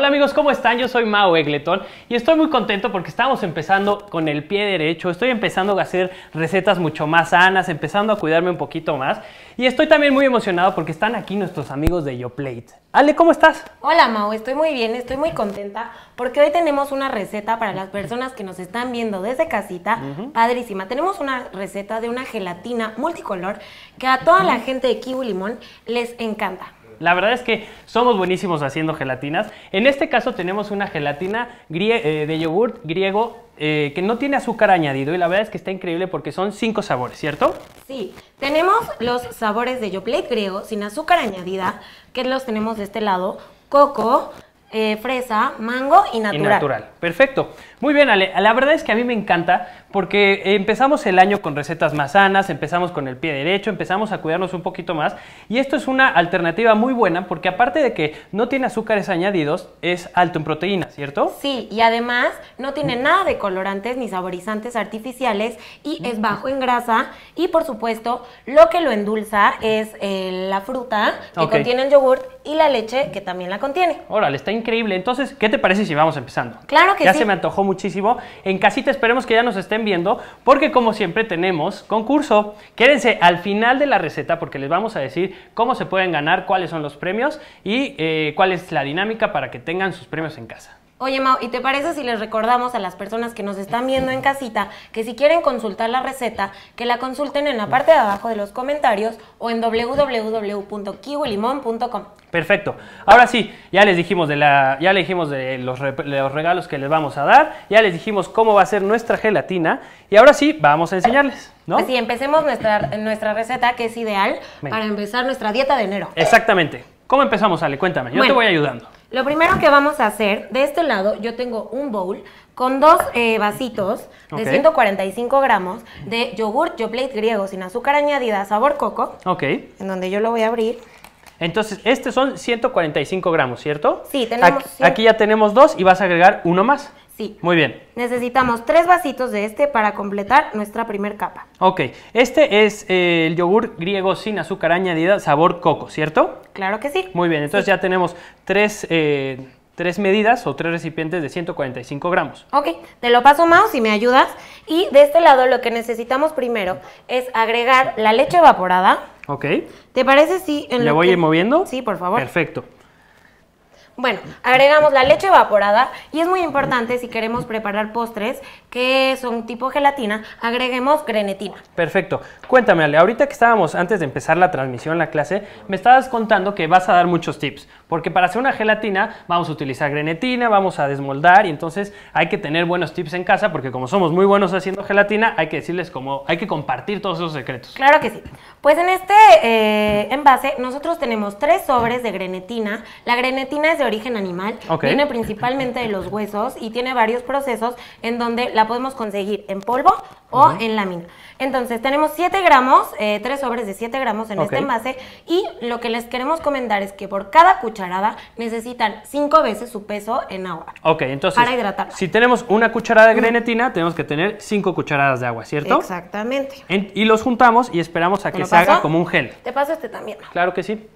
Hola amigos, ¿cómo están? Yo soy Mao Egleton y estoy muy contento porque estamos empezando con el pie derecho, estoy empezando a hacer recetas mucho más sanas, empezando a cuidarme un poquito más y estoy también muy emocionado porque están aquí nuestros amigos de YoPlate. Ale, ¿cómo estás? Hola Mao, estoy muy bien, estoy muy contenta porque hoy tenemos una receta para las personas que nos están viendo desde casita, padrísima. Tenemos una receta de una gelatina multicolor que a toda la gente de Kiwi Limón les encanta. La verdad es que somos buenísimos haciendo gelatinas. En este caso tenemos una gelatina eh, de yogurt griego eh, que no tiene azúcar añadido y la verdad es que está increíble porque son cinco sabores, ¿cierto? Sí, tenemos los sabores de yoplait griego sin azúcar añadida, que los tenemos de este lado, coco, eh, fresa, mango y natural. Y natural, perfecto. Muy bien, Ale. La verdad es que a mí me encanta porque empezamos el año con recetas más sanas, empezamos con el pie derecho, empezamos a cuidarnos un poquito más y esto es una alternativa muy buena porque aparte de que no tiene azúcares añadidos, es alto en proteínas, ¿cierto? Sí, y además no tiene nada de colorantes ni saborizantes artificiales y es mm. bajo en grasa y por supuesto lo que lo endulza es eh, la fruta que contiene el yogurt y la leche que también la contiene. Órale, está increíble. Entonces, ¿qué te parece si vamos empezando? Claro que sí. Ya se me antojó muchísimo. En casita esperemos que ya nos estén viendo porque como siempre tenemos concurso. Quédense al final de la receta porque les vamos a decir cómo se pueden ganar, cuáles son los premios y eh, cuál es la dinámica para que tengan sus premios en casa. Oye, Mau, ¿y te parece si les recordamos a las personas que nos están viendo en casita que si quieren consultar la receta, que la consulten en la parte de abajo de los comentarios o en www.kiwilimon.com? Perfecto. Ahora sí, ya les dijimos de la, ya les dijimos de los, regalos que les vamos a dar, ya les dijimos cómo va a ser nuestra gelatina y ahora sí vamos a enseñarles. ¿No? Así empecemos nuestra, nuestra receta que es ideal para empezar nuestra dieta de enero. Exactamente. ¿Cómo empezamos, Ale? Cuéntame, yo te voy ayudando. Lo primero que vamos a hacer, de este lado yo tengo un bowl con dos eh, vasitos de 145 gramos de yogur yoplait griego sin azúcar añadida, sabor coco. Ok. En donde yo lo voy a abrir. Entonces, estos son 145 gramos, ¿cierto? Sí, tenemos... aquí ya tenemos dos y vas a agregar uno más. Muy bien. Necesitamos tres vasitos de este para completar nuestra primer capa. Ok. Este es eh, el yogur griego sin azúcar añadida, sabor coco, ¿cierto? Claro que sí. Muy bien. Entonces ya tenemos eh, tres, medidas o tres recipientes de 145 gramos. Ok. Te lo paso, Mao, si me ayudas. Y de este lado lo que necesitamos primero es agregar la leche evaporada. Ok. ¿Te parece si... En ¿Le voy a ir moviendo? Sí, por favor. Perfecto. Bueno, agregamos la leche evaporada y es muy importante si queremos preparar postres que son tipo gelatina, agreguemos grenetina. Perfecto. Cuéntame, Ale, ahorita que estábamos antes de empezar la transmisión, la clase, me estabas contando que vas a dar muchos tips, porque para hacer una gelatina vamos a utilizar grenetina, vamos a desmoldar y entonces hay que tener buenos tips en casa porque como somos muy buenos haciendo gelatina, hay que decirles cómo, hay que compartir todos esos secretos. Claro que sí. Pues en este eh, envase nosotros tenemos tres sobres de grenetina. La grenetina es de origen animal, viene principalmente de los huesos y tiene varios procesos en donde la podemos conseguir en polvo o en lámina. Entonces, tenemos 7 gramos, 3 eh, sobres de 7 gramos en este envase y lo que les queremos comentar es que por cada cucharada necesitan 5 veces su peso en agua. Ok, entonces, para hidratar. si tenemos una cucharada de grenetina, tenemos que tener 5 cucharadas de agua, ¿cierto? Exactamente. y los juntamos y esperamos a que se haga como un gel. Te paso este también. Claro que sí.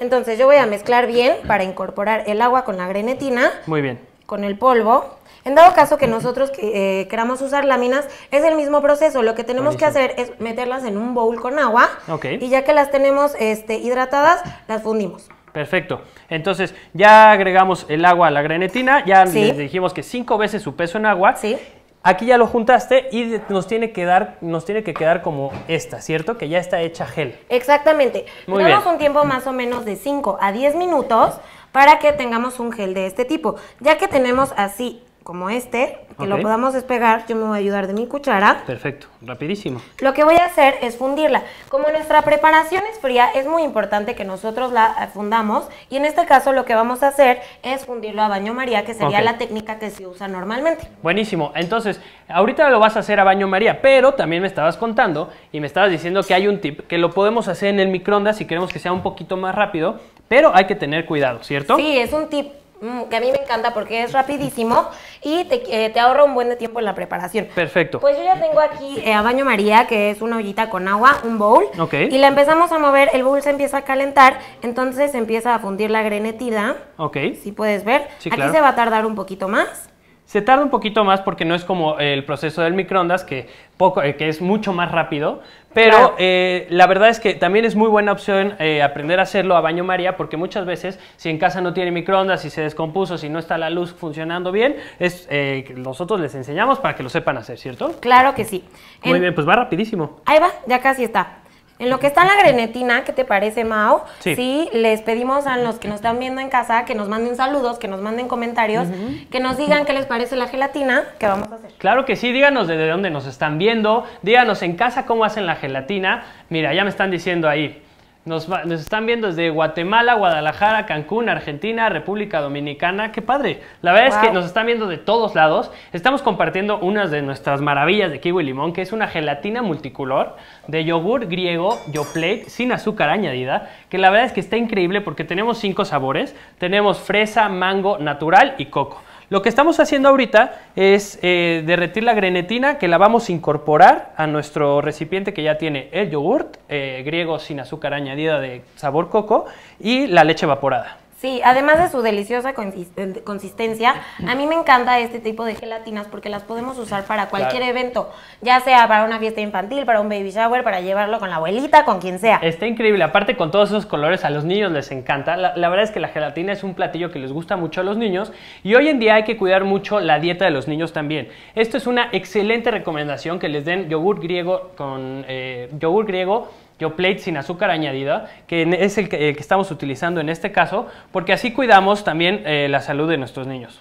Entonces yo voy a mezclar bien para incorporar el agua con la grenetina. Muy bien. Con el polvo. En dado caso que nosotros que, eh, queramos usar láminas, es el mismo proceso. Lo que tenemos que hacer es meterlas en un bowl con agua. Ok. Y ya que las tenemos este, hidratadas, las fundimos. Perfecto. Entonces, ya agregamos el agua a la grenetina, ya les dijimos que cinco veces su peso en agua. Sí. Aquí ya lo juntaste y nos tiene que dar, nos tiene que quedar como esta, ¿cierto? Que ya está hecha gel. Exactamente. Muy Tenemos un tiempo más o menos de 5 a 10 minutos para que tengamos un gel de este tipo. Ya que tenemos así como este, que lo podamos despegar, yo me voy a ayudar de mi cuchara. Perfecto, rapidísimo. Lo que voy a hacer es fundirla. Como nuestra preparación es fría, es muy importante que nosotros la eh, fundamos y en este caso lo que vamos a hacer es fundirlo a baño maría, que sería la técnica que se usa normalmente. Buenísimo, entonces ahorita lo vas a hacer a baño maría, pero también me estabas contando y me estabas diciendo que hay un tip que lo podemos hacer en el microondas si queremos que sea un poquito más rápido, pero hay que tener cuidado, ¿cierto? Sí, es un tip Mm, que a mí me encanta porque es rapidísimo y eh, te, ahorra un buen de tiempo en la preparación. Perfecto. Pues yo ya tengo aquí eh, a baño María, que es una ollita con agua, un bowl. Ok. Y la empezamos a mover, el bowl se empieza a calentar, entonces empieza a fundir la grenetida. Ok. Si puedes ver. aquí se va a tardar un poquito más. Se tarda un poquito más porque no es como el proceso del microondas, que, poco, eh, que es mucho más rápido, pero eh, la verdad es que también es muy buena opción eh, aprender a hacerlo a baño María, porque muchas veces si en casa no tiene microondas, si se descompuso, si no está la luz funcionando bien, es, nosotros les enseñamos para que lo sepan hacer, ¿cierto? Claro que sí. Muy bien, pues va rapidísimo. Ahí va, ya casi está. En lo que está la grenetina, ¿qué te parece, Mao? Sí. les pedimos a los que nos están viendo en casa que nos manden saludos, que nos manden comentarios, que nos digan qué les parece la gelatina que vamos a hacer. Claro que sí, díganos desde dónde nos están viendo, díganos en casa cómo hacen la gelatina. Mira, ya me están diciendo ahí. Nos, están viendo desde Guatemala, Guadalajara, Cancún, Argentina, República Dominicana. ¡Qué padre! La verdad es que nos están viendo de todos lados. Estamos compartiendo una de nuestras maravillas de kiwi limón, que es una gelatina multicolor de yogur griego Yoplait sin azúcar añadida, que la verdad es que está increíble porque tenemos cinco sabores. Tenemos fresa, mango, natural y coco. Lo que estamos haciendo ahorita es eh, derretir la grenetina que la vamos a incorporar a nuestro recipiente que ya tiene el yogurt eh, griego sin azúcar añadida de sabor coco y la leche evaporada. Sí, además de su deliciosa eh, consistencia, a mí me encanta este tipo de gelatinas porque las podemos usar para cualquier evento, ya sea para una fiesta infantil, para un baby shower, para llevarlo con la abuelita, con quien sea. Está increíble, aparte con todos esos colores a los niños les encanta. La, verdad es que la gelatina es un platillo que les gusta mucho a los niños y hoy en día hay que cuidar mucho la dieta de los niños también. Esto es una excelente recomendación que les den yogur griego con eh, yogur griego plate sin azúcar añadida, que es el que, estamos utilizando en este caso, porque así cuidamos también eh, la salud de nuestros niños.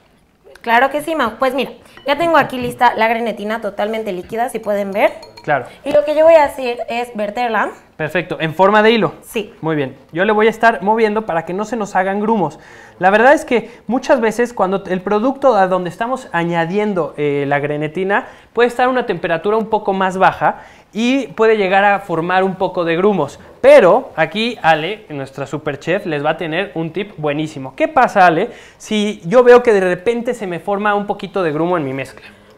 Claro que sí, Mau. Pues mira, ya tengo aquí lista la grenetina totalmente líquida, si pueden ver. Claro. Y lo que yo voy a hacer es verterla. Perfecto, en forma de hilo. Sí. Muy bien. Yo le voy a estar moviendo para que no se nos hagan grumos. La verdad es que muchas veces cuando el producto a donde estamos añadiendo eh, la grenetina puede estar a una temperatura un poco más baja y puede llegar a formar un poco de grumos. Pero aquí Ale, nuestra super chef, les va a tener un tip buenísimo. ¿Qué pasa Ale si yo veo que de repente se me forma un poquito de grumo en mi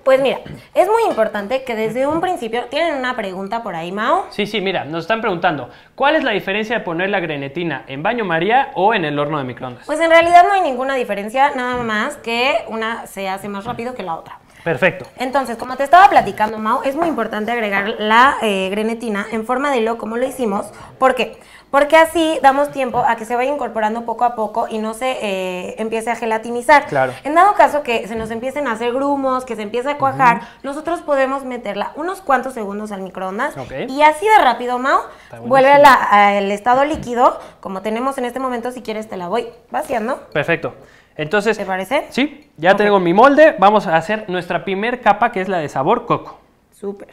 pues mira, es muy importante que desde un principio tienen una pregunta por ahí, Mao. Sí, sí, mira, nos están preguntando, ¿cuál es la diferencia de poner la grenetina en baño María o en el horno de microondas? Pues en realidad no hay ninguna diferencia, nada más que una se hace más rápido que la otra. Perfecto. Entonces, como te estaba platicando, Mau, es muy importante agregar la eh, grenetina en forma de lo como lo hicimos. ¿Por qué? Porque así damos tiempo a que se vaya incorporando poco a poco y no se eh, empiece a gelatinizar. Claro. En dado caso que se nos empiecen a hacer grumos, que se empiece a cuajar, nosotros podemos meterla unos cuantos segundos al microondas y así de rápido, Mau, vuelve al estado líquido, como tenemos en este momento, si quieres te la voy vaciando. Perfecto. Entonces, ¿te parece? Sí, ya tengo mi molde, vamos a hacer nuestra primer capa que es la de sabor coco. Súper.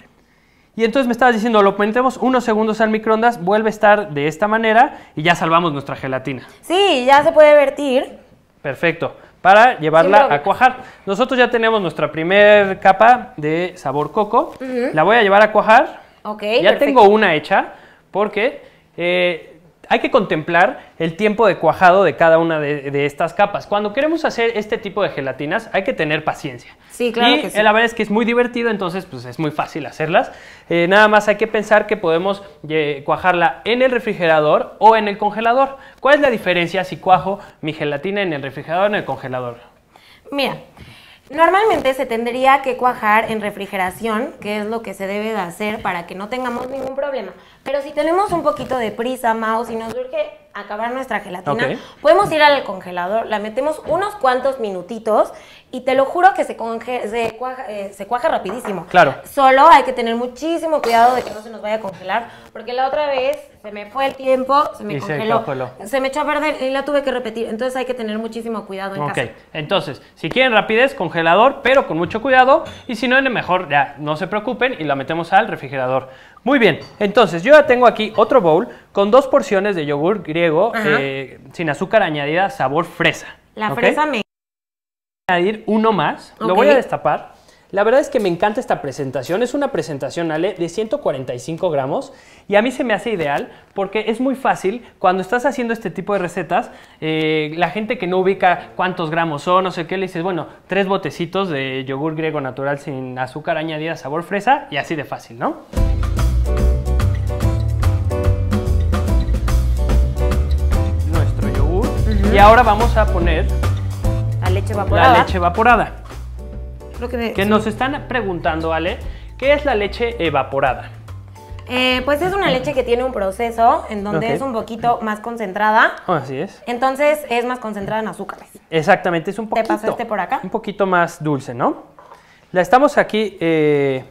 Y entonces me estabas diciendo, lo ponemos unos segundos al microondas, vuelve a estar de esta manera y ya salvamos nuestra gelatina. Sí, ya se puede vertir. Perfecto, para llevarla a cuajar. Nosotros ya tenemos nuestra primer capa de sabor coco. La voy a llevar a cuajar. Ok, Ya tengo una hecha porque eh, hay que contemplar el tiempo de cuajado de cada una de, estas capas. Cuando queremos hacer este tipo de gelatinas, hay que tener paciencia. Sí, claro. que la verdad es que es muy divertido, entonces pues es muy fácil hacerlas. Eh, nada más hay que pensar que podemos eh, cuajarla en el refrigerador o en el congelador. ¿Cuál es la diferencia si cuajo mi gelatina en el refrigerador o en el congelador? Mira. Normalmente se tendría que cuajar en refrigeración, que es lo que se debe de hacer para que no tengamos ningún problema. Pero si tenemos un poquito de prisa, Mao, si nos urge acabar nuestra gelatina, podemos ir al congelador, la metemos unos cuantos minutitos y te lo juro que se, conge eh, se, cuaja, rapidísimo. Claro. Solo hay que tener muchísimo cuidado de que no se nos vaya a congelar, porque la otra vez se me fue el tiempo, se me congeló, se, me echó a perder y la tuve que repetir. Entonces hay que tener muchísimo cuidado en entonces, si quieren rapidez, congelador, pero con mucho cuidado, y si no, mejor ya no se preocupen y la metemos al refrigerador. Muy bien, entonces yo ya tengo aquí otro bowl con dos porciones de yogur griego eh, sin azúcar añadida, sabor fresa. La fresa me añadir uno más, lo voy a destapar. La verdad es que me encanta esta presentación, es una presentación, Ale, de 145 gramos y a mí se me hace ideal porque es muy fácil cuando estás haciendo este tipo de recetas, eh, la gente que no ubica cuántos gramos son, no sé qué, le dices, bueno, tres botecitos de yogur griego natural sin azúcar añadida, sabor fresa y así de fácil, ¿no? Nuestro yogur. Y ahora vamos a poner la leche evaporada. que, nos están preguntando, Ale, ¿qué es la leche evaporada? Eh, pues es una leche que tiene un proceso en donde es un poquito más concentrada. Oh, así es. Entonces es más concentrada en azúcares. Exactamente, es un poquito. Te este por acá. Un poquito más dulce, ¿no? La estamos aquí. Eh,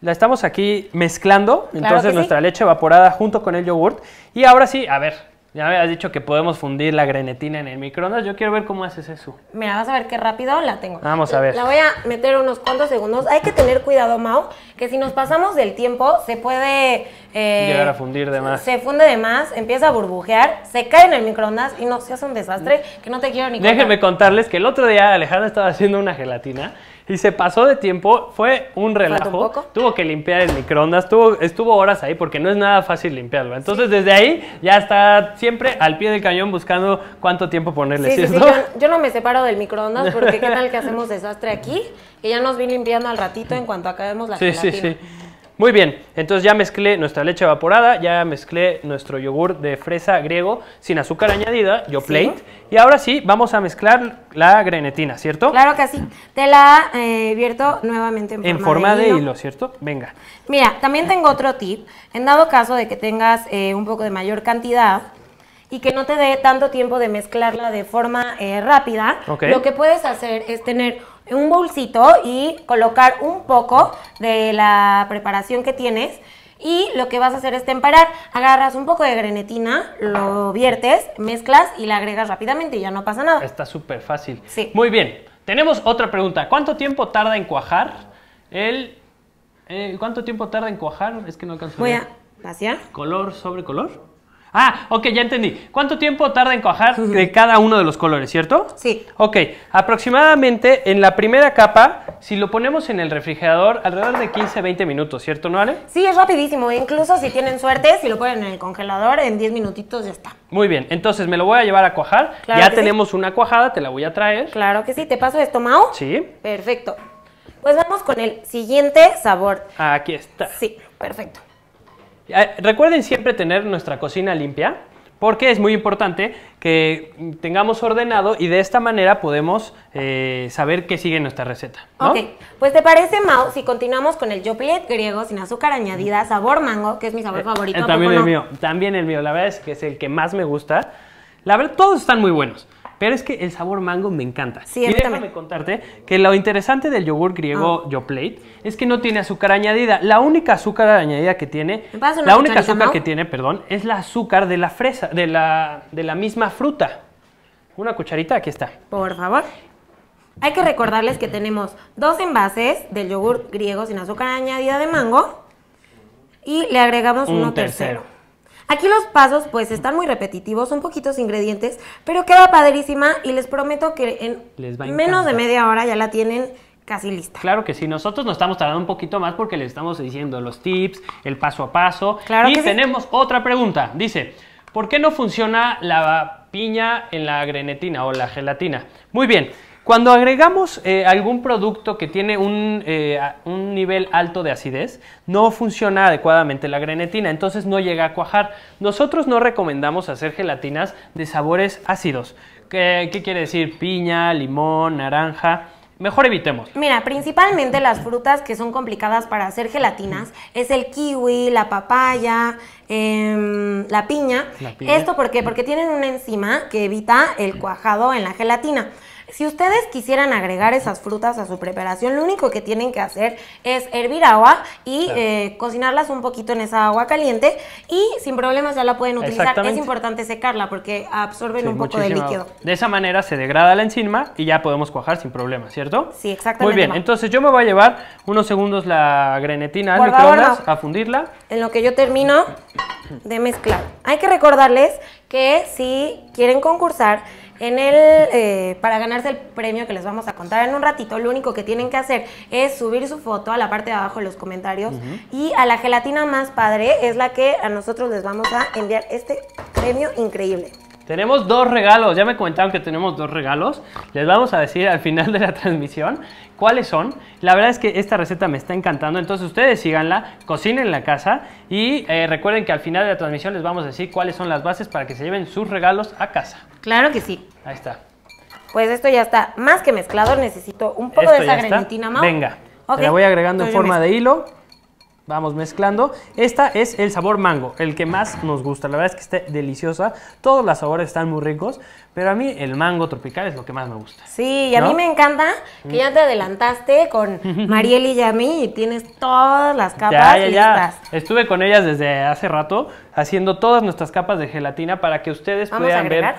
la estamos aquí mezclando, entonces nuestra leche evaporada junto con el yogurt. Y ahora sí, a ver, ya me has dicho que podemos fundir la grenetina en el microondas. Yo quiero ver cómo haces eso. Mira, vas a ver qué rápido la tengo. Vamos a ver. La voy a meter unos cuantos segundos. Hay que tener cuidado, Mau, que si nos pasamos del tiempo se puede... Eh, Llegar a fundir de más. Se funde de más, empieza a burbujear, se cae en el microondas y no, se hace un desastre que no te quiero ni contar. Déjenme contarles que el otro día Alejandra estaba haciendo una gelatina y se pasó de tiempo, fue un relajo. Tuvo que limpiar el microondas, tuvo, estuvo horas ahí porque no es nada fácil limpiarlo. Entonces desde ahí ya está siempre al pie del cañón buscando cuánto tiempo ponerle. Sí, yo, no me separo del microondas porque qué tal que hacemos desastre aquí, que ya nos vi limpiando al ratito en cuanto acabemos la sí, Sí, sí. Muy bien, entonces ya mezclé nuestra leche evaporada, ya mezclé nuestro yogur de fresa griego sin azúcar añadida, yo plate. Y ahora sí, vamos a mezclar la grenetina, ¿cierto? Claro que sí. Te la eh, vierto nuevamente en forma, de, hilo. ¿cierto? Venga. Mira, también tengo otro tip. En dado caso de que tengas eh, un poco de mayor cantidad, y que no te dé tanto tiempo de mezclarla de forma eh, rápida, lo que puedes hacer es tener un bolsito y colocar un poco de la preparación que tienes y lo que vas a hacer es temparar Agarras un poco de grenetina, lo viertes, mezclas y la agregas rápidamente y ya no pasa nada. Está súper fácil. Sí. Muy bien. Tenemos otra pregunta. ¿Cuánto tiempo tarda en cuajar el... Eh, ¿Cuánto tiempo tarda en cuajar? Es que no alcanzo Voy a... ¿Hacia? ¿Color sobre color? Ah, ok, ya entendí. ¿Cuánto tiempo tarda en cuajar de cada uno de los colores, cierto? Sí. Ok, aproximadamente en la primera capa, si lo ponemos en el refrigerador, alrededor de 15-20 minutos, ¿cierto, no vale? Sí, es rapidísimo. Incluso si tienen suerte, si lo ponen en el congelador, en 10 minutitos ya está. Muy bien, entonces me lo voy a llevar a cuajar. ya tenemos una cuajada, te la voy a traer. Claro que sí, ¿te paso esto, Mao? Sí. Perfecto. Pues vamos con el siguiente sabor. Aquí está. Sí, perfecto. Eh, recuerden siempre tener nuestra cocina limpia porque es muy importante que tengamos ordenado y de esta manera podemos eh, saber qué sigue en nuestra receta. Ok, pues te parece, Mao si continuamos con el Joplet griego sin azúcar añadida, sabor mango, que es mi sabor eh, favorito. también el mío, también el mío, la verdad es que es el que más me gusta. La verdad, todos están muy buenos. Pero es que el sabor mango me encanta. Sí, y déjame contarte que lo interesante del yogur griego ah. yo Yoplate es que no tiene azúcar añadida. La única azúcar añadida que tiene, la única azúcar que tiene, perdón, es la azúcar de la fresa, de la, misma fruta. Una cucharita, aquí está. Por favor. Hay que recordarles que tenemos dos envases del yogur griego sin azúcar añadida de mango y le agregamos uno tercero. Aquí los pasos pues están muy repetitivos, son poquitos ingredientes, pero queda padrísima y les prometo que en menos de media hora ya la tienen casi lista. Claro que sí, nosotros nos estamos tardando un poquito más porque les estamos diciendo los tips, el paso a paso. Claro y tenemos otra pregunta, dice, ¿por qué no funciona la piña en la grenetina o la gelatina? Muy bien, cuando agregamos eh, algún producto que tiene eh, un, nivel alto de acidez, no funciona adecuadamente la grenetina, entonces no llega a cuajar. Nosotros no recomendamos hacer gelatinas de sabores ácidos. ¿Qué, quiere decir? Piña, limón, naranja. Mejor evitemos. Mira, principalmente las frutas que son complicadas para hacer gelatinas es el kiwi, la papaya, em, la, piña. la piña. ¿Esto por qué? Porque tienen una enzima que evita el cuajado en la gelatina. Si ustedes quisieran agregar esas frutas a su preparación, lo único que tienen que hacer es hervir agua y eh, cocinarlas un poquito en esa agua caliente y sin problemas ya la pueden utilizar. Es importante secarla porque absorben un poco de líquido. De esa manera se degrada la enzima y ya podemos cuajar sin problemas, ¿cierto? Sí, exactamente. Muy bien, entonces yo me voy a llevar unos segundos la grenetina al a fundirla. En lo que yo termino de mezclar. Hay que recordarles que si quieren concursar, en el, eh, para ganarse el premio que les vamos a contar en un ratito, lo único que tienen que hacer es subir su foto a la parte de abajo de los comentarios y a la gelatina más padre es la que a nosotros les vamos a enviar este premio increíble. Tenemos dos regalos, ya me comentaron que tenemos dos regalos. Les vamos a decir al final de la transmisión cuáles son. La verdad es que esta receta me está encantando, entonces ustedes síganla, cocinen en la casa y eh, recuerden que al final de la transmisión les vamos a decir cuáles son las bases para que se lleven sus regalos a casa. Claro que sí. Ahí está. Pues esto ya está más que mezclado, necesito un poco de esa granitina más. Venga, la voy agregando en forma de hilo vamos mezclando. Esta es el sabor mango, el que más nos gusta. La verdad es que está deliciosa. Todos los sabores están muy ricos, pero a mí el mango tropical es lo que más me gusta. Sí, y a mí me encanta que ya te adelantaste con Mariel y Yami mí tienes todas las capas ya, ya, Ya. Estuve con ellas desde hace rato haciendo todas nuestras capas de gelatina para que ustedes puedan ver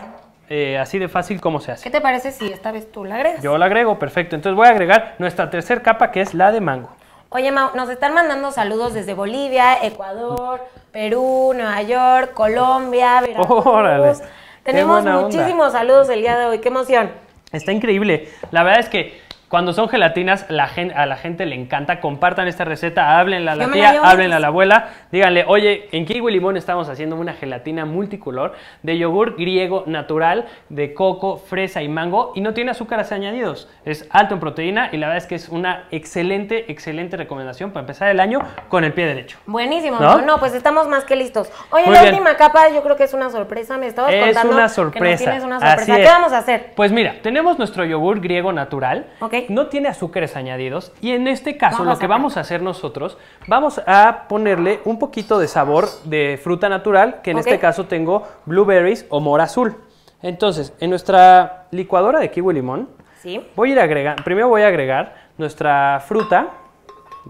eh, así de fácil como se hace. ¿Qué te parece si esta vez tú la agregas? Yo la agrego, perfecto. Entonces voy a agregar nuestra tercera capa que es la de mango. Oye, Mau, nos están mandando saludos desde Bolivia, Ecuador, Perú, Nueva York, Colombia, Veracruz. Tenemos muchísimos saludos el día de hoy, qué emoción. Está increíble. La verdad es que cuando son gelatinas, la a la gente le encanta. Compartan esta receta, háblenla a la tía, háblenla a la abuela. Díganle, oye, en Kiwi Limón estamos haciendo una gelatina multicolor de yogur griego natural, de coco, fresa y mango. Y no tiene azúcares añadidos. Es alto en proteína y la verdad es que es una excelente, excelente recomendación para empezar el año con el pie derecho. Buenísimo. No, pues estamos más que listos. Oye, la última capa yo creo que es una sorpresa. Me estabas contando una sorpresa. tienes una sorpresa. ¿Qué vamos a hacer? Pues mira, tenemos nuestro yogur griego natural. Ok. No tiene azúcares añadidos y en este caso lo que vamos a hacer nosotros, vamos a ponerle un poquito de sabor de fruta natural, que en este caso tengo blueberries o mora azul. Entonces, en nuestra licuadora de kiwi limón, voy a ir primero voy a agregar nuestra fruta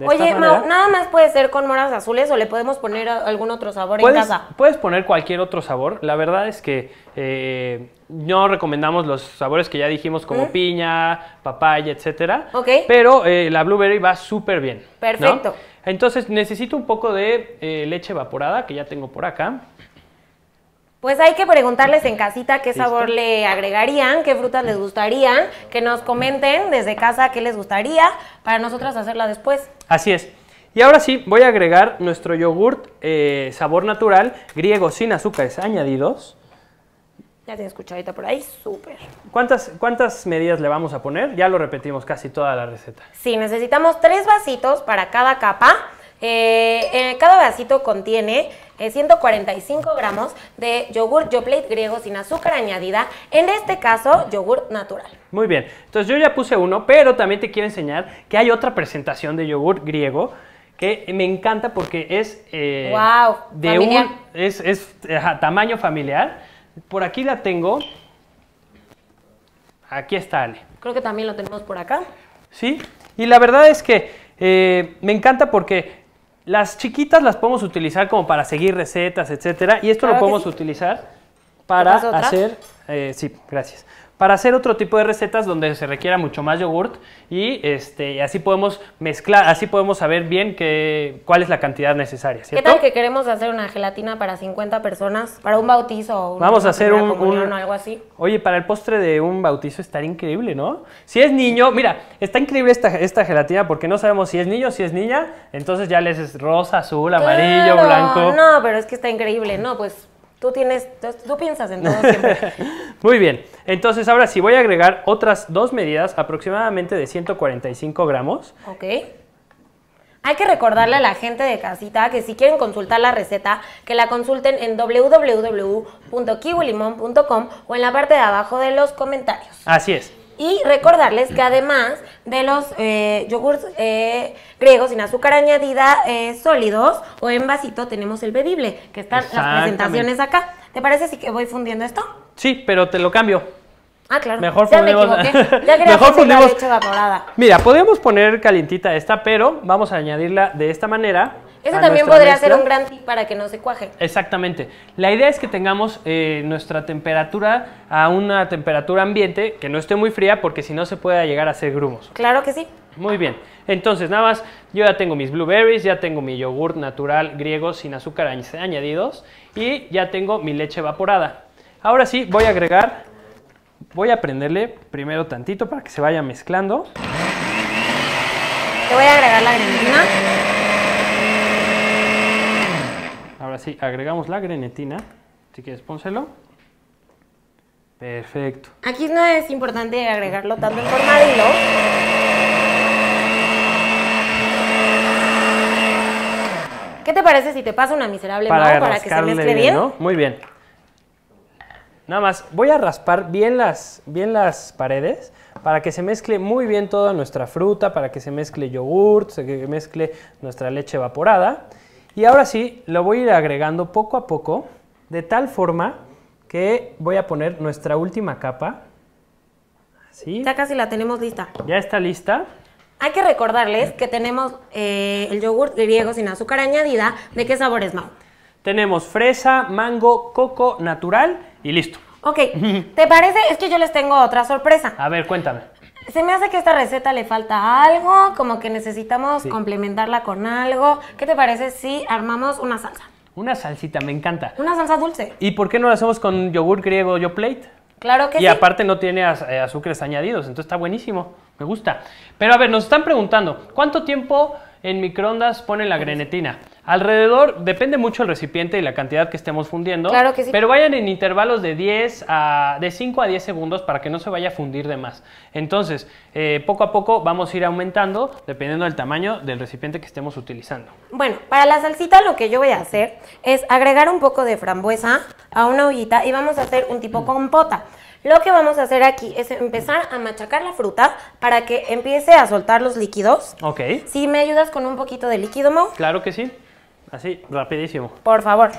Oye, ¿nada más puede ser con moras azules o le podemos poner algún otro sabor en casa? Puedes poner cualquier otro sabor. La verdad es que eh, no recomendamos los sabores que ya dijimos como piña, papaya, etcétera. Ok. Pero eh, la blueberry va súper bien. Perfecto. Entonces necesito un poco de eh, leche evaporada que ya tengo por acá. Pues hay que preguntarles en casita qué sabor le agregarían, qué frutas les gustaría, que nos comenten desde casa qué les gustaría para nosotras hacerla después. Así es. Y ahora sí, voy a agregar nuestro yogurt eh, sabor natural griego sin azúcares añadidos. Ya tienes cucharita por ahí, súper. ¿Cuántas, ¿Cuántas medidas le vamos a poner? Ya lo repetimos casi toda la receta. Sí, necesitamos tres vasitos para cada capa. Eh, eh, cada vasito contiene 145 gramos de yogur Yoplait griego sin azúcar añadida, en este caso yogur natural. Muy bien, entonces yo ya puse uno, pero también te quiero enseñar que hay otra presentación de yogur griego que me encanta porque es wow, eh, de un es, es tamaño familiar. Por aquí la tengo. Aquí está Ale. Creo que también lo tenemos por acá. Sí, y la verdad es que eh, me encanta porque las chiquitas las podemos utilizar como para seguir recetas, etcétera. Y esto lo podemos utilizar para hacer. Eh, sí, gracias para hacer otro tipo de recetas donde se requiera mucho más yogurt y este, así podemos mezclar, así podemos saber bien cuál es la cantidad necesaria. ¿cierto? ¿Qué tal que queremos hacer una gelatina para 50 personas, para un bautizo o Vamos a hacer un, o algo así? Oye, para el postre de un bautizo estaría increíble, ¿no? Si es niño, mira, está increíble esta, esta gelatina porque no sabemos si es niño, o si es niña, entonces ya les es rosa, azul, amarillo, blanco. No, pero es que está increíble, ¿no? Pues Tú tienes, tú piensas en todo siempre. Muy bien, entonces ahora sí voy a agregar otras dos medidas aproximadamente de 145 gramos. Ok. Hay que recordarle a la gente de casita que si quieren consultar la receta, que la consulten en www.kiwilimon.com o en la parte de abajo de los comentarios. Así es. Y recordarles que además de los eh, yogurts eh, griegos sin azúcar añadida eh, sólidos o en vasito, tenemos el bebible, que están las presentaciones acá. ¿Te parece si que voy fundiendo esto? Sí, pero te lo cambio. Ah, claro. Mejor ya Mejor fundimos. La evaporada. Mira, podemos poner calientita esta, pero vamos a añadirla de esta manera eso también podría ser un gran tip para que no se cuaje. Exactamente. La idea es que tengamos eh, nuestra temperatura a una temperatura ambiente que no esté muy fría porque si no se puede llegar a hacer grumos. Claro que sí. Muy bien. Entonces, nada más, yo ya tengo mis blueberries, ya tengo mi yogur natural griego sin azúcar añadidos y ya tengo mi leche evaporada. Ahora sí, voy a agregar, voy a prenderle primero tantito para que se vaya mezclando. Te voy a agregar la grenadina. Ahora sí, agregamos la grenetina. Si quieres, pónselo. Perfecto. Aquí no es importante agregarlo tanto en forma de hilo. ¿Qué te parece si te pasa una miserable para que se mezcle bien? Muy bien. Nada más, voy a raspar bien las, bien las paredes para que se mezcle muy bien toda nuestra fruta, para que se mezcle yogurt, se mezcle nuestra leche evaporada. Y ahora sí, lo voy a ir agregando poco a poco, de tal forma que voy a poner nuestra última capa. Ya casi la tenemos lista. Ya está lista. Hay que recordarles que tenemos eh, el yogur griego sin azúcar añadida. ¿De qué sabores, más. Tenemos fresa, mango, coco natural y listo. Ok, ¿te parece? Es que yo les tengo otra sorpresa. A ver, cuéntame se me hace que esta receta le falta algo, como que necesitamos complementarla con algo. ¿Qué te parece si armamos una salsa? Una salsita, me encanta. Una salsa dulce. ¿Y por qué no la hacemos con yogur griego yo plate? Claro que sí. Y aparte no tiene eh, azúcares añadidos, entonces está buenísimo. Me gusta. Pero a ver, nos están preguntando, ¿cuánto tiempo en microondas ponen la grenetina. Alrededor, depende mucho el recipiente y la cantidad que estemos fundiendo. Claro que sí. Pero vayan en intervalos de 10 a, de 5 a 10 segundos para que no se vaya a fundir de más. Entonces, eh, poco a poco vamos a ir aumentando dependiendo del tamaño del recipiente que estemos utilizando. Bueno, para la salsita lo que yo voy a hacer es agregar un poco de frambuesa a una ollita y vamos a hacer un tipo compota. Lo que vamos a hacer aquí es empezar a machacar la fruta para que empiece a soltar los líquidos. Ok. Si me ayudas con un poquito de líquido, Mo. Claro que sí. Así, rapidísimo. Por favor.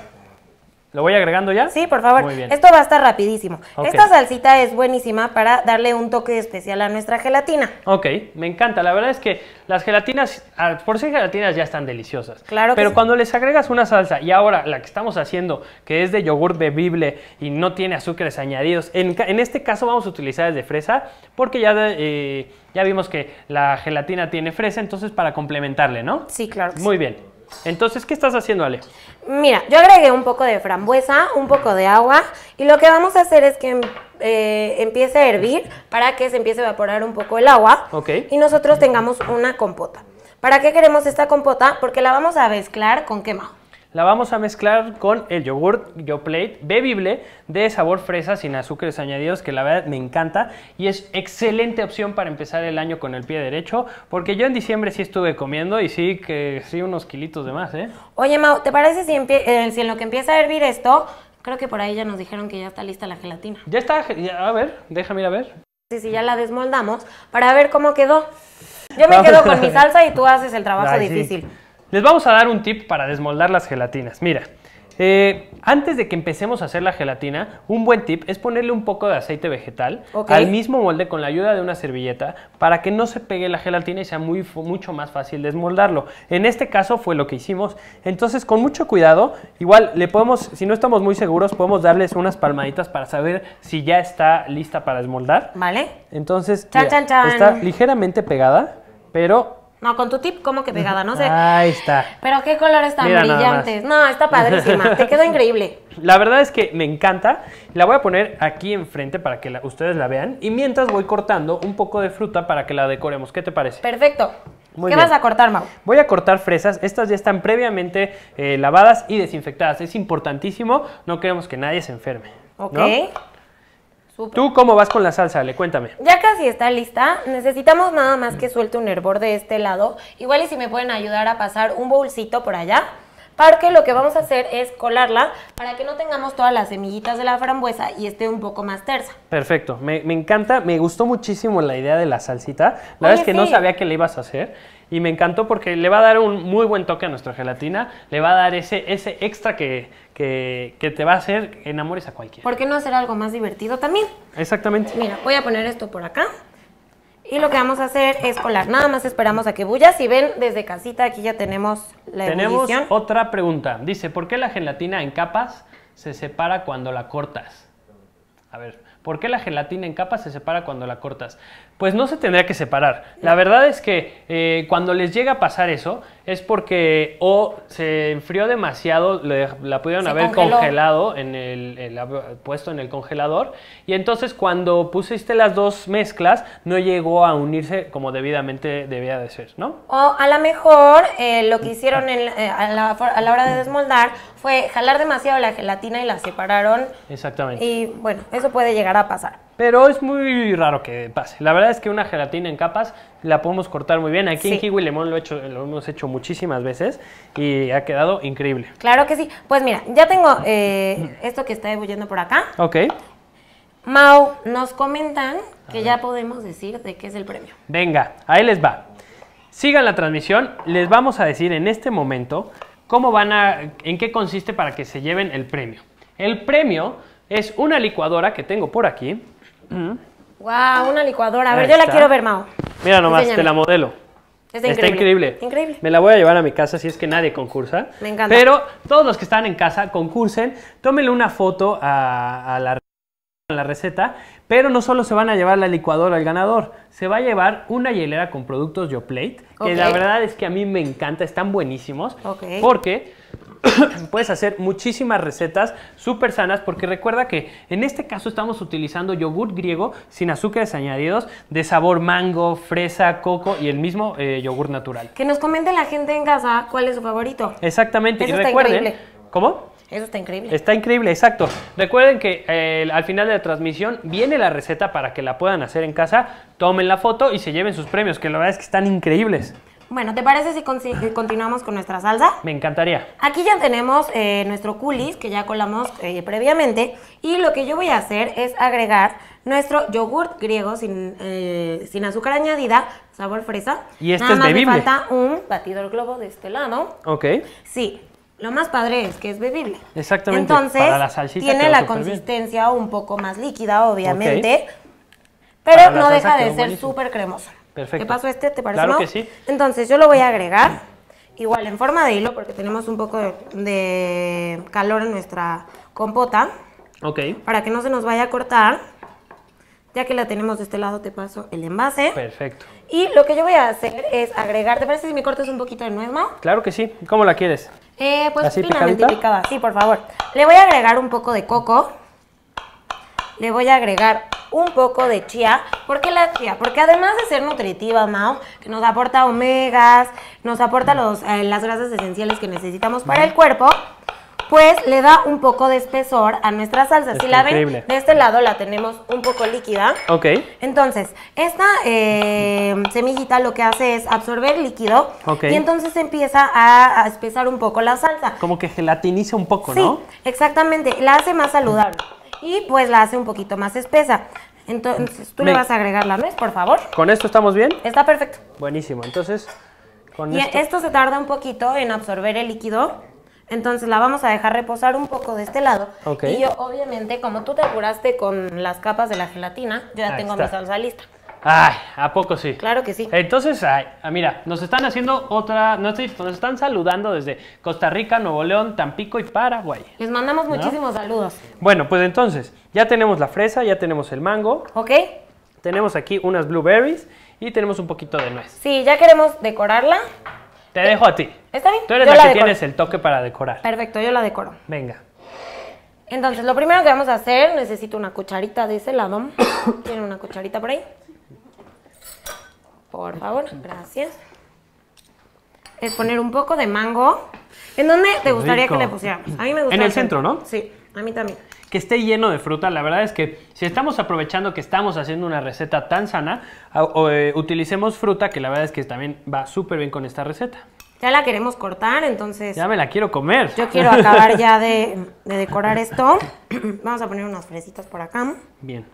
¿Lo voy agregando ya? Sí, por favor. Muy bien. Esto va a estar rapidísimo. Esta salsita es buenísima para darle un toque especial a nuestra gelatina. Ok, me encanta. La verdad es que las gelatinas, ah, por sí gelatinas ya están deliciosas. Claro. pero cuando les agregas una salsa y ahora la que estamos haciendo, que es de yogur bebible y no tiene azúcares añadidos, en, este caso vamos a utilizar es de fresa porque ya, eh, ya vimos que la gelatina tiene fresa, entonces para complementarle, ¿no? Sí, claro. Muy bien. Entonces, ¿qué estás haciendo, Ale? Mira, yo agregué un poco de frambuesa, un poco de agua y lo que vamos a hacer es que eh, empiece a hervir para que se empiece a evaporar un poco el agua y nosotros tengamos una compota. ¿Para qué queremos esta compota? Porque la vamos a mezclar con quemado. La vamos a mezclar con el yogurt YoPlate bebible de sabor fresa sin azúcares añadidos, que la verdad me encanta y es excelente opción para empezar el año con el pie derecho, porque yo en diciembre sí estuve comiendo y sí que sí unos kilitos de más, ¿eh? Oye, Mau, ¿te parece si, eh, en lo que empieza a hervir esto, creo que por ahí ya nos dijeron que ya está lista la gelatina? Ya está, a ver, déjame ir a ver. Sí, sí, ya la desmoldamos para ver cómo quedó. Yo me quedo con mi salsa y tú haces el trabajo difícil. Les vamos a dar un tip para desmoldar las gelatinas. Mira, eh, antes de que empecemos a hacer la gelatina, un buen tip es ponerle un poco de aceite vegetal al mismo molde con la ayuda de una servilleta para que no se pegue la gelatina y sea muy, mucho más fácil desmoldarlo. En este caso fue lo que hicimos. Entonces, con mucho cuidado, igual le podemos, si no estamos muy seguros, podemos darles unas palmaditas para saber si ya está lista para desmoldar. Vale. Entonces, está ligeramente pegada, pero no, con tu tip como que pegada, no sé. Ahí está. Pero qué colores tan brillantes. No, está padrísima. Te quedó increíble. La verdad es que me encanta. La voy a poner aquí enfrente para que ustedes la vean. Y mientras voy cortando un poco de fruta para que la decoremos. ¿Qué te parece? Perfecto. Muy ¿Qué vas a cortar, Mau? Voy a cortar fresas. Estas ya están previamente eh, lavadas y desinfectadas. Es importantísimo. No queremos que nadie se enferme. Ok. ¿Tú cómo vas con la salsa? Le cuéntame. Ya casi está lista. Necesitamos nada más que suelte un hervor de este lado. Igual y si me pueden ayudar a pasar un bolsito por allá porque lo que vamos a hacer es colarla para que no tengamos todas las semillitas de la frambuesa y esté un poco más tersa. Perfecto, me, encanta, me gustó muchísimo la idea de la salsita. La verdad es que no sabía que le ibas a hacer y me encantó porque le va a dar un muy buen toque a nuestra gelatina, le va a dar ese, ese extra que, que, que te va a hacer enamores a cualquiera. ¿Por qué no hacer algo más divertido también? Exactamente. Mira, voy a poner esto por acá. Y lo que vamos a hacer es colar. Nada más esperamos a que bullas y ven desde casita, aquí ya tenemos la Tenemos otra pregunta. Dice, ¿por qué la gelatina en capas se separa cuando la cortas? A ver, ¿por qué la gelatina en capas se separa cuando la cortas? pues no se tendría que separar. La verdad es que eh, cuando les llega a pasar eso es porque o se enfrió demasiado, la pudieron haber congelado, en el, ah, puesto en el congelador, y entonces cuando pusiste las dos mezclas no llegó a unirse como debidamente debía de ser, ¿no? O a lo mejor eh, lo que hicieron eh, a, la, a la hora de desmoldar fue jalar demasiado la gelatina y la separaron. Exactamente. Y bueno, eso puede llegar a pasar. Pero es muy raro que pase. La verdad es que una gelatina en capas la podemos cortar muy bien. Aquí en Kiwi limón lo, hemos hecho muchísimas veces y ha quedado increíble. Claro que sí. Pues mira, ya tengo eh, esto que está ebulliendo por acá. Ok. Mau, nos comentan que ya podemos decir de qué es el premio. Venga, ahí les va. Sigan la transmisión, les vamos a decir en este momento cómo van a, en qué consiste para que se lleven el premio. El premio es una licuadora que tengo por aquí, ¡Wow! Una licuadora. A ver, yo la quiero ver, Mao. Mira nomás, te la modelo. Está increíble. increíble. Me la voy a llevar a mi casa si es que nadie concursa. Me encanta. Pero todos los que están en casa, concursen, tómenle una foto a, la, receta, pero no solo se van a llevar la licuadora al ganador, se va a llevar una hielera con productos YoPlate, que la verdad es que a mí me encanta, están buenísimos, okay. porque puedes hacer muchísimas recetas súper sanas porque recuerda que en este caso estamos utilizando yogur griego sin azúcares añadidos de sabor mango, fresa, coco y el mismo eh, yogur natural. Que nos comente la gente en casa cuál es su favorito. Exactamente. Eso recuerden, está increíble. ¿Cómo? Eso está increíble. Está increíble, exacto. Recuerden que eh, al final de la transmisión viene la receta para que la puedan hacer en casa, tomen la foto y se lleven sus premios, que la verdad es que están increíbles. Bueno, ¿te parece si eh, continuamos con nuestra salsa? Me encantaría. Aquí ya tenemos eh, nuestro culis que ya colamos eh, previamente y lo que yo voy a hacer es agregar nuestro yogurt griego sin, eh, sin azúcar añadida, sabor fresa. Y este es más bebible. Me falta un batidor globo de este lado. Ok. Sí. Lo más padre es que es bebible. Exactamente. Entonces, tiene la consistencia un poco más líquida, obviamente, pero no deja de ser súper cremosa. Perfecto. ¿Te paso este? ¿Te parece? Claro que sí. Entonces yo lo voy a agregar, igual en forma de hilo, porque tenemos un poco de, calor en nuestra compota. Ok. Para que no se nos vaya a cortar. Ya que la tenemos de este lado, te paso el envase. Perfecto. Y lo que yo voy a hacer es agregar, ¿te parece si me cortas un poquito de nuez, Claro que sí. ¿Cómo la quieres? Eh, pues ¿Así picada. Sí, por favor. Le voy a agregar un poco de coco. Le voy a agregar un poco de chía. ¿Por qué la chía? Porque además de ser nutritiva, Mao, que nos aporta omegas, nos aporta los, eh, las grasas esenciales que necesitamos para el cuerpo, pues le da un poco de espesor a nuestra salsa. si la ven, de este lado la tenemos un poco líquida. Ok. Entonces, esta eh, semillita lo que hace es absorber líquido y entonces empieza a, espesar un poco la salsa. Como que gelatiniza un poco, ¿no? Sí, exactamente. La hace más saludable y pues la hace un poquito más espesa. Entonces, tú le vas a agregar la nuez, por favor. ¿Con esto estamos bien? Está perfecto. Buenísimo. Entonces, con y esto... se tarda un poquito en absorber el líquido. Entonces la vamos a dejar reposar un poco de este lado. Y yo, obviamente, como tú te apuraste con las capas de la gelatina, ya tengo mi salsa lista. Ay, ¿a poco sí? Claro que sí. Entonces, ay, ah, mira, nos están haciendo otra, nos, están saludando desde Costa Rica, Nuevo León, Tampico y Paraguay. Les mandamos muchísimos saludos. Bueno, pues entonces, ya tenemos la fresa, ya tenemos el mango. Ok. Tenemos aquí unas blueberries y tenemos un poquito de nuez. Sí, ya queremos decorarla. Te dejo a ti. Está bien. Tú eres la, que tienes el toque para decorar. Perfecto, yo la decoro. Venga. Entonces, lo primero que vamos a hacer, necesito una cucharita de ese lado. ¿Tiene una cucharita por ahí? Por favor, gracias. Es poner un poco de mango. ¿En dónde te gustaría que le pusiéramos? A mí me gusta. En el centro, ¿no? Sí, a mí también. Que esté lleno de fruta. La verdad es que si estamos aprovechando que estamos haciendo una receta tan sana, eh, utilicemos fruta que la verdad es que también va súper bien con esta receta. Ya la queremos cortar, entonces. Ya me la quiero comer. Yo quiero acabar ya de, de decorar esto. Vamos a poner unas fresitas por acá. Bien.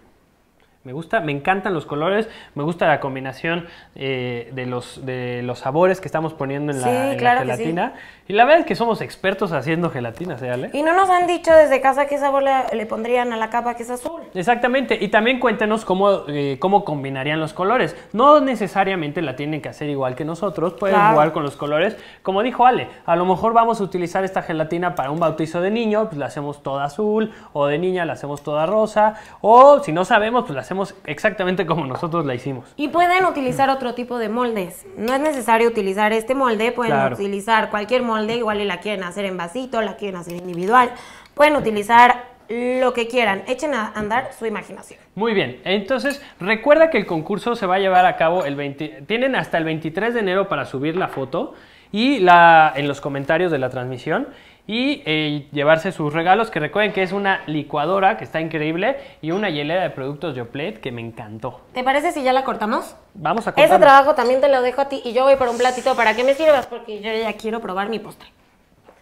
Me gusta, me encantan los colores, me gusta la combinación eh, de, los, de los sabores que estamos poniendo en la, sí, gelatina. Y la verdad es que somos expertos haciendo gelatinas, ¿eh, Ale? Y no nos han dicho desde casa qué sabor le, pondrían a la capa que es azul. Exactamente, y también cuéntanos cómo, eh, cómo combinarían los colores. No necesariamente la tienen que hacer igual que nosotros, pueden jugar con los colores. Como dijo Ale, a lo mejor vamos a utilizar esta gelatina para un bautizo de niño, pues la hacemos toda azul, o de niña la hacemos toda rosa, o si no sabemos, pues la hacemos exactamente como nosotros la hicimos. Y pueden utilizar otro tipo de moldes. No es necesario utilizar este molde, pueden utilizar cualquier molde molde, igual y la quieren hacer en vasito, la quieren hacer individual. Pueden utilizar lo que quieran, echen a andar su imaginación. Muy bien, entonces recuerda que el concurso se va a llevar a cabo el 20, tienen hasta el 23 de enero para subir la foto y la, en los comentarios de la transmisión y eh, llevarse sus regalos, que recuerden que es una licuadora que está increíble y una hielera de productos Yoplait que me encantó. ¿Te parece si ya la cortamos? Vamos a cortar. Ese trabajo también te lo dejo a ti y yo voy por un platito para que me sirvas porque yo ya quiero probar mi postre.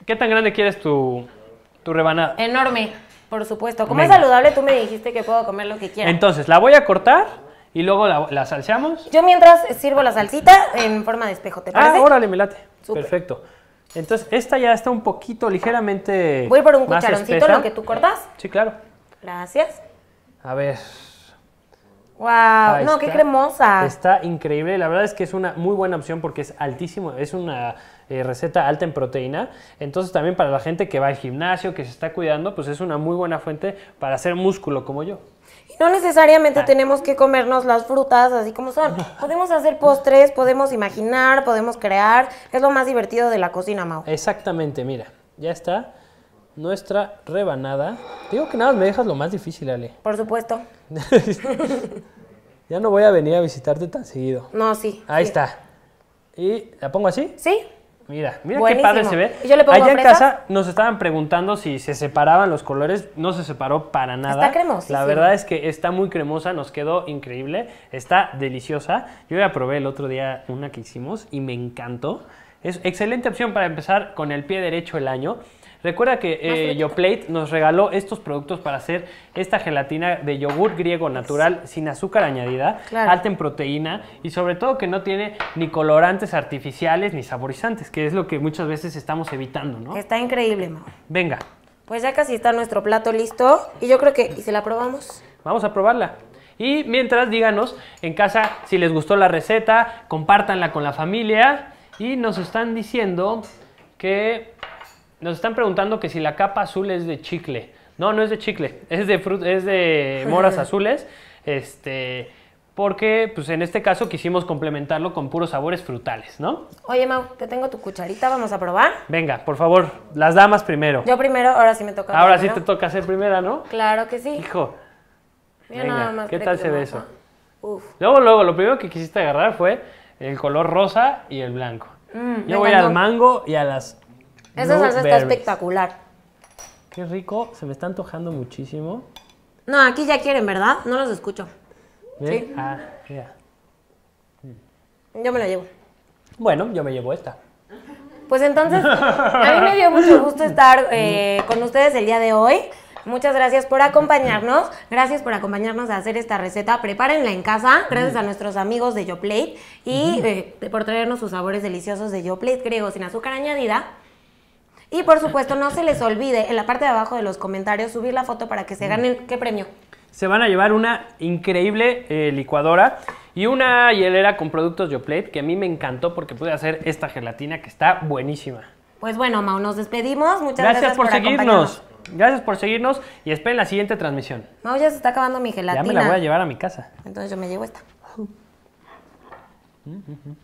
¿Qué tan grande quieres tu, tu rebanada? Enorme, por supuesto. Como es saludable, tú me dijiste que puedo comer lo que quiera. Entonces, la voy a cortar y luego la, salchamos Yo mientras sirvo la salsita en forma de espejo, ¿te ah, parece? Ah, órale, me late. Perfecto. Entonces, esta ya está un poquito ligeramente. Voy por un cucharoncito, lo que tú cortas. Sí, claro. Gracias. A ver. ¡Wow! no, qué cremosa. Está increíble. La verdad es que es una muy buena opción porque es altísimo. Es una eh, receta alta en proteína. Entonces, también para la gente que va al gimnasio, que se está cuidando, pues es una muy buena fuente para hacer músculo como yo. No necesariamente tenemos que comernos las frutas así como son. Podemos hacer postres, podemos imaginar, podemos crear. Es lo más divertido de la cocina, Mau. Exactamente, mira, ya está nuestra rebanada. digo que nada, me dejas lo más difícil, Ale. Por supuesto. ya no voy a venir a visitarte tan seguido. No, sí. Ahí está. ¿Y la pongo así? Sí. Mira, mira qué padre se ve. Allá en casa nos estaban preguntando si se separaban los colores, no se separó para nada. Está cremosa. La verdad es que está muy cremosa, nos quedó increíble, está deliciosa. Yo ya probé el otro día una que hicimos y me encantó. Es excelente opción para empezar con el pie derecho el año. Recuerda que eh, Yoplate nos regaló estos productos para hacer esta gelatina de yogur griego natural sin azúcar añadida, alta en proteína y sobre todo que no tiene ni colorantes artificiales ni saborizantes, que es lo que muchas veces estamos evitando, ¿no? Está increíble, Mau. Venga. Pues ya casi está nuestro plato listo y yo creo que... ¿Y se la probamos? Vamos a probarla. Y mientras, díganos en casa si les gustó la receta, compártanla con la familia. Y nos están diciendo que nos están preguntando que si la capa azul es de chicle. No, no es de chicle, es de, es de moras azules. Este, porque pues en este caso quisimos complementarlo con puros sabores frutales, ¿no? Oye, Mau, te tengo tu cucharita, vamos a probar. Venga, por favor, las damas primero. Yo primero, ahora sí me toca. Ahora sí te toca hacer primera, ¿no? Claro que sí. Hijo. Mira nada más ¿Qué tal se ve eso? Luego, luego, lo primero que quisiste agarrar fue el color rosa y el blanco. Mm, Yo voy al mango y a las esa salsa está espectacular. Qué rico, se me está antojando muchísimo. No, aquí ya quieren, ¿verdad? No los escucho. Sí. Ah, mm. Yo me la llevo. Bueno, yo me llevo esta. Pues entonces, a mí me dio mucho gusto estar eh, con ustedes el día de hoy. Muchas gracias por acompañarnos. Gracias por acompañarnos a hacer esta receta. Prepárenla en casa. Gracias a nuestros amigos de YoPlate y eh, por traernos sus sabores deliciosos de YoPlate griego sin azúcar añadida. Y por supuesto, no se les olvide en la parte de abajo de los comentarios subir la foto para que se ganen mm. qué premio. Se van a llevar una increíble eh, licuadora y una hielera con productos YoPlate que a mí me encantó porque pude hacer esta gelatina que está buenísima. Pues bueno, Mau, nos despedimos. Muchas gracias, por, seguirnos. Gracias por seguirnos y esperen la siguiente transmisión. Mau, ya se está acabando mi gelatina. Ya me la voy a llevar a mi casa. Entonces yo me llevo esta. Mm, mm,